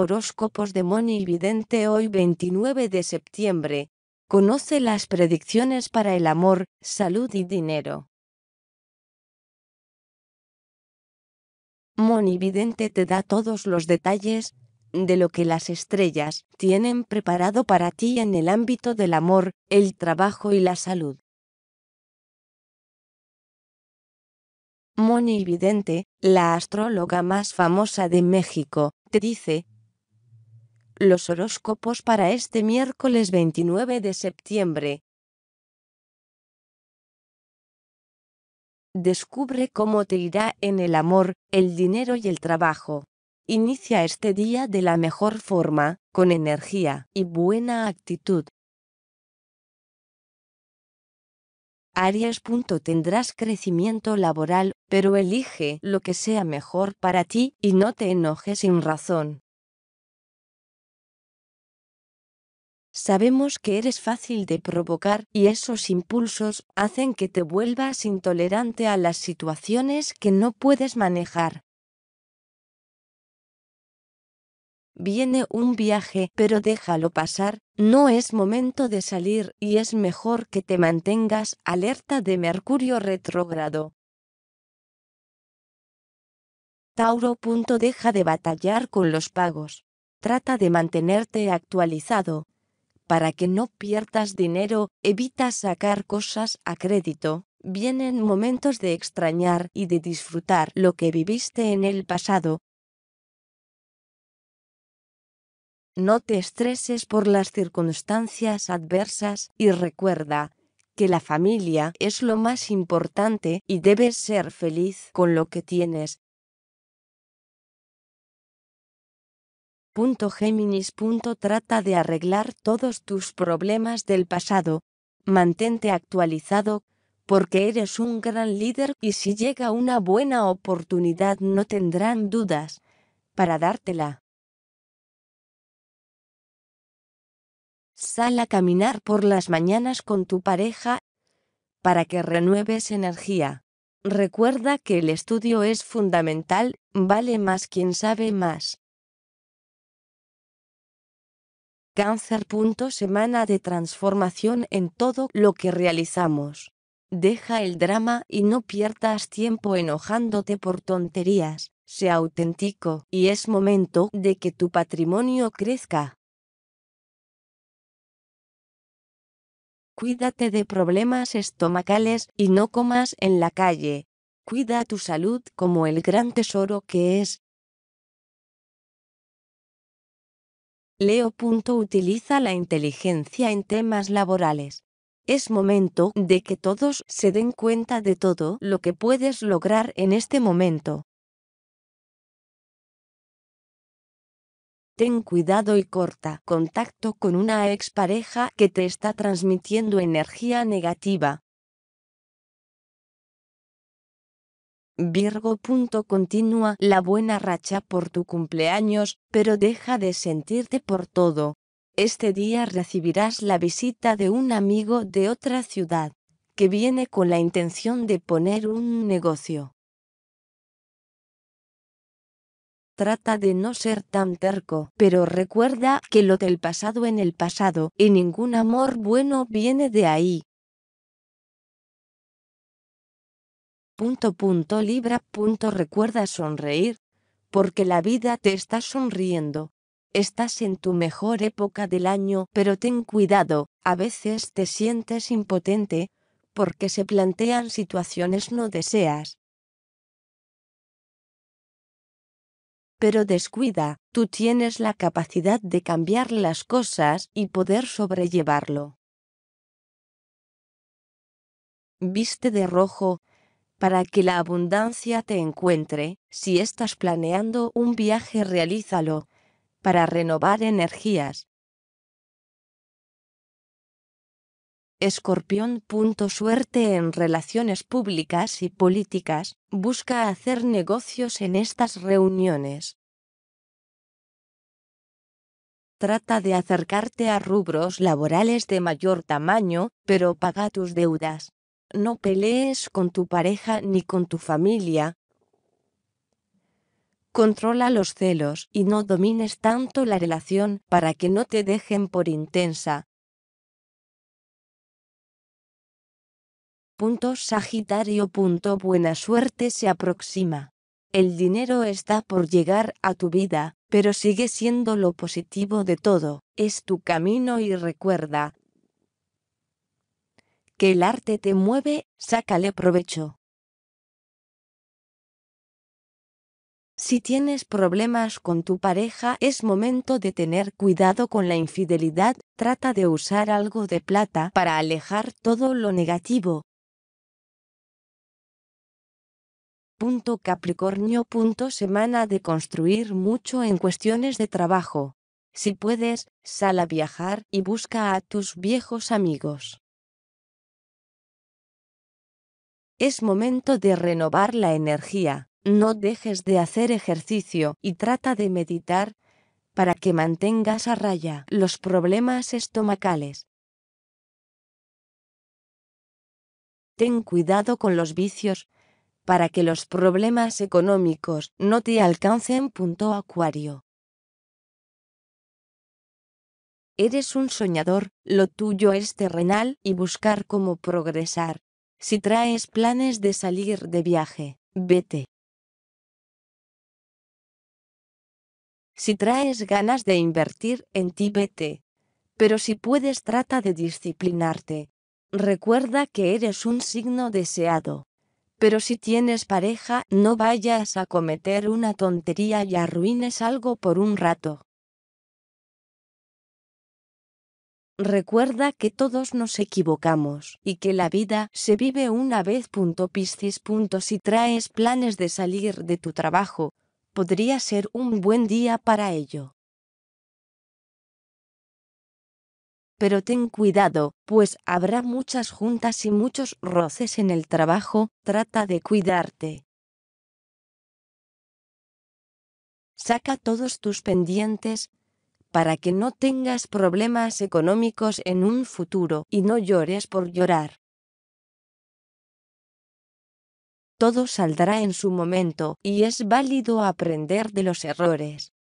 Horóscopos de Moni Vidente hoy 29 de septiembre. Conoce las predicciones para el amor, salud y dinero. Moni Vidente te da todos los detalles de lo que las estrellas tienen preparado para ti en el ámbito del amor, el trabajo y la salud. Moni la astróloga más famosa de México, te dice los horóscopos para este miércoles 29 de septiembre. Descubre cómo te irá en el amor, el dinero y el trabajo. Inicia este día de la mejor forma, con energía y buena actitud. Aries. Tendrás crecimiento laboral, pero elige lo que sea mejor para ti y no te enojes sin razón. Sabemos que eres fácil de provocar y esos impulsos hacen que te vuelvas intolerante a las situaciones que no puedes manejar. Viene un viaje, pero déjalo pasar, no es momento de salir y es mejor que te mantengas alerta de Mercurio retrógrado. Tauro. Deja de batallar con los pagos. Trata de mantenerte actualizado, para que no pierdas dinero, evita sacar cosas a crédito. Vienen momentos de extrañar y de disfrutar lo que viviste en el pasado. No te estreses por las circunstancias adversas y recuerda que la familia es lo más importante y debes ser feliz con lo que tienes. Géminis. Trata de arreglar todos tus problemas del pasado, mantente actualizado, porque eres un gran líder y si llega una buena oportunidad no tendrán dudas para dártela. Sal a caminar por las mañanas con tu pareja para que renueves energía. Recuerda que el estudio es fundamental, vale más quien sabe más. Cáncer. Semana de transformación en todo lo que realizamos. Deja el drama y no pierdas tiempo enojándote por tonterías. Sea auténtico y es momento de que tu patrimonio crezca. Cuídate de problemas estomacales y no comas en la calle. Cuida tu salud como el gran tesoro que es. Leo. Utiliza la inteligencia en temas laborales. Es momento de que todos se den cuenta de todo lo que puedes lograr en este momento. Ten cuidado y corta contacto con una expareja que te está transmitiendo energía negativa. Virgo. Continúa la buena racha por tu cumpleaños, pero deja de sentirte por todo. Este día recibirás la visita de un amigo de otra ciudad, que viene con la intención de poner un negocio. Trata de no ser tan terco, pero recuerda que lo del pasado en el pasado y ningún amor bueno viene de ahí. Libra recuerda sonreír, porque la vida te está sonriendo. Estás en tu mejor época del año, pero ten cuidado, a veces te sientes impotente, porque se plantean situaciones no deseas. Pero descuida, tú tienes la capacidad de cambiar las cosas y poder sobrellevarlo. Viste de rojo, para que la abundancia te encuentre, si estás planeando un viaje realízalo, para renovar energías. Escorpión. Suerte en relaciones públicas y políticas, busca hacer negocios en estas reuniones. Trata de acercarte a rubros laborales de mayor tamaño, pero paga tus deudas no pelees con tu pareja ni con tu familia. Controla los celos y no domines tanto la relación para que no te dejen por intensa. Punto Sagitario. Punto buena suerte se aproxima. El dinero está por llegar a tu vida, pero sigue siendo lo positivo de todo, es tu camino y recuerda, que el arte te mueve, sácale provecho. Si tienes problemas con tu pareja, es momento de tener cuidado con la infidelidad, trata de usar algo de plata para alejar todo lo negativo. Punto Capricornio. Punto semana de construir mucho en cuestiones de trabajo. Si puedes, sal a viajar y busca a tus viejos amigos. Es momento de renovar la energía, no dejes de hacer ejercicio y trata de meditar para que mantengas a raya los problemas estomacales. Ten cuidado con los vicios para que los problemas económicos no te alcancen. Punto acuario. Eres un soñador, lo tuyo es terrenal y buscar cómo progresar si traes planes de salir de viaje, vete. Si traes ganas de invertir en ti, vete. Pero si puedes, trata de disciplinarte. Recuerda que eres un signo deseado. Pero si tienes pareja, no vayas a cometer una tontería y arruines algo por un rato. Recuerda que todos nos equivocamos y que la vida se vive una vez. Piscis. Si traes planes de salir de tu trabajo, podría ser un buen día para ello. Pero ten cuidado, pues habrá muchas juntas y muchos roces en el trabajo, trata de cuidarte. Saca todos tus pendientes, para que no tengas problemas económicos en un futuro y no llores por llorar. Todo saldrá en su momento y es válido aprender de los errores.